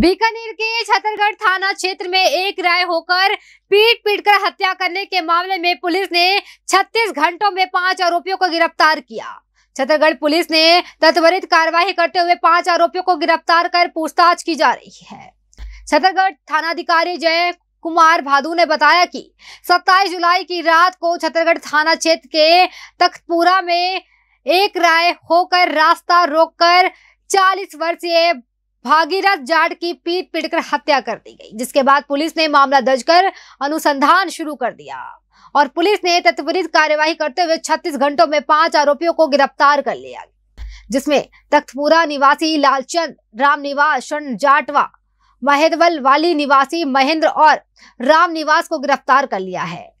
बीकानेर के छतरगढ़ थाना क्षेत्र में एक राय होकर पीट पीट कर हत्या करने के मामले में पुलिस ने 36 घंटों में पांच आरोपियों को गिरफ्तार किया छतरगढ़ पुलिस ने तत्वरित कार्रवाई करते हुए पांच आरोपियों को गिरफ्तार कर पूछताछ की जा रही है छतरगढ़ थानाधिकारी जय कुमार भादू ने बताया कि 27 जुलाई की रात को छतरगढ़ थाना क्षेत्र के तख्तपुरा में एक राय होकर रास्ता रोककर 40 वर्षीय भागीरथ जाट की पीट पीट कर हत्या कर दी गई जिसके बाद पुलिस ने मामला दर्ज कर अनुसंधान शुरू कर दिया और पुलिस ने तत्वरित कार्यवाही करते हुए 36 घंटों में पांच आरोपियों को गिरफ्तार कर लिया जिसमें तख्तपुरा निवासी लालचंद राम निवास शरण जाटवा महेदवल वाली निवासी महेंद्र और राम निवास को गिरफ्तार कर लिया है